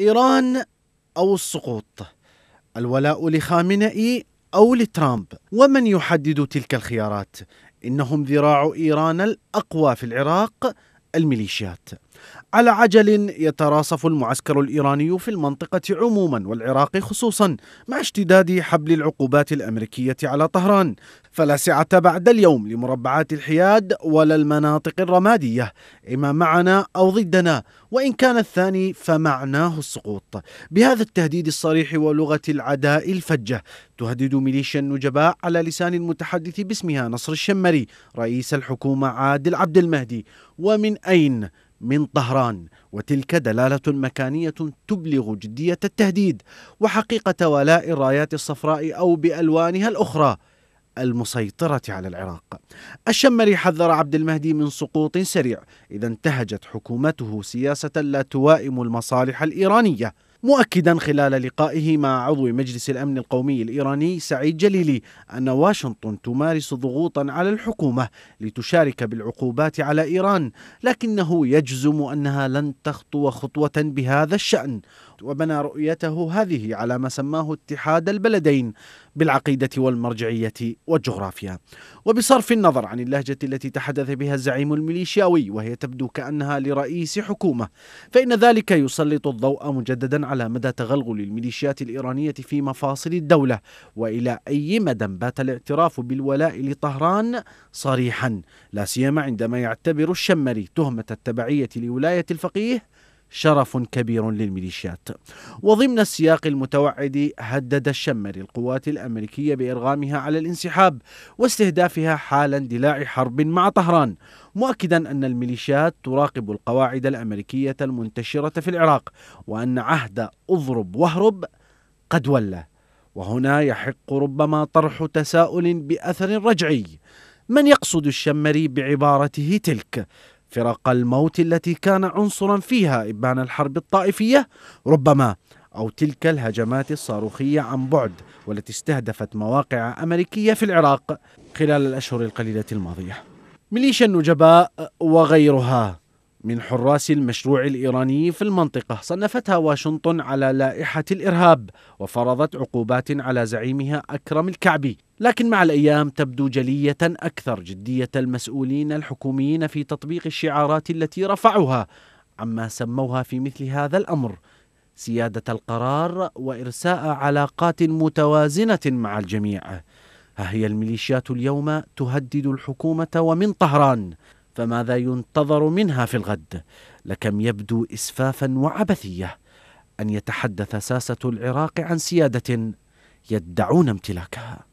إيران أو السقوط الولاء لخامنئي أو لترامب ومن يحدد تلك الخيارات إنهم ذراع إيران الأقوى في العراق الميليشيات على عجل يتراصف المعسكر الايراني في المنطقه عموما والعراق خصوصا مع اشتداد حبل العقوبات الامريكيه على طهران فلا سعه بعد اليوم لمربعات الحياد ولا المناطق الرماديه اما معنا او ضدنا وان كان الثاني فمعناه السقوط بهذا التهديد الصريح ولغه العداء الفجه تهدد ميليشيا النجباء على لسان المتحدث باسمها نصر الشمري رئيس الحكومه عادل عبد المهدي ومن اين من طهران وتلك دلالة مكانية تبلغ جدية التهديد وحقيقة ولاء الرايات الصفراء أو بألوانها الأخرى المسيطرة على العراق الشمري حذر عبد المهدي من سقوط سريع إذا انتهجت حكومته سياسة لا توائم المصالح الإيرانية مؤكدا خلال لقائه مع عضو مجلس الامن القومي الايراني سعيد جليلي ان واشنطن تمارس ضغوطا على الحكومه لتشارك بالعقوبات على ايران لكنه يجزم انها لن تخطو خطوه بهذا الشان وبنى رؤيته هذه على ما سماه اتحاد البلدين بالعقيده والمرجعيه والجغرافيا وبصرف النظر عن اللهجه التي تحدث بها الزعيم الميليشياوي وهي تبدو كانها لرئيس حكومه فان ذلك يسلط الضوء مجددا على مدى تغلغل الميليشيات الإيرانية في مفاصل الدولة وإلى أي مدى بات الاعتراف بالولاء لطهران صريحا لا سيما عندما يعتبر الشمري تهمة التبعية لولاية الفقيه شرف كبير للميليشيات وضمن السياق المتوعد هدد الشمري القوات الأمريكية بإرغامها على الانسحاب واستهدافها حال اندلاع حرب مع طهران مؤكدا أن الميليشيات تراقب القواعد الأمريكية المنتشرة في العراق وأن عهد اضرب واهرب قد ولى وهنا يحق ربما طرح تساؤل بأثر رجعي من يقصد الشمري بعبارته تلك فرق الموت التي كان عنصرا فيها إبان الحرب الطائفية ربما أو تلك الهجمات الصاروخية عن بعد والتي استهدفت مواقع أمريكية في العراق خلال الأشهر القليلة الماضية ميليشيا النجباء وغيرها من حراس المشروع الإيراني في المنطقة صنفتها واشنطن على لائحة الإرهاب وفرضت عقوبات على زعيمها أكرم الكعبي لكن مع الأيام تبدو جلية أكثر جدية المسؤولين الحكوميين في تطبيق الشعارات التي رفعوها عما سموها في مثل هذا الأمر سيادة القرار وإرساء علاقات متوازنة مع الجميع ها هي الميليشيات اليوم تهدد الحكومة ومن طهران فماذا ينتظر منها في الغد لكم يبدو اسفافا وعبثيه ان يتحدث ساسه العراق عن سياده يدعون امتلاكها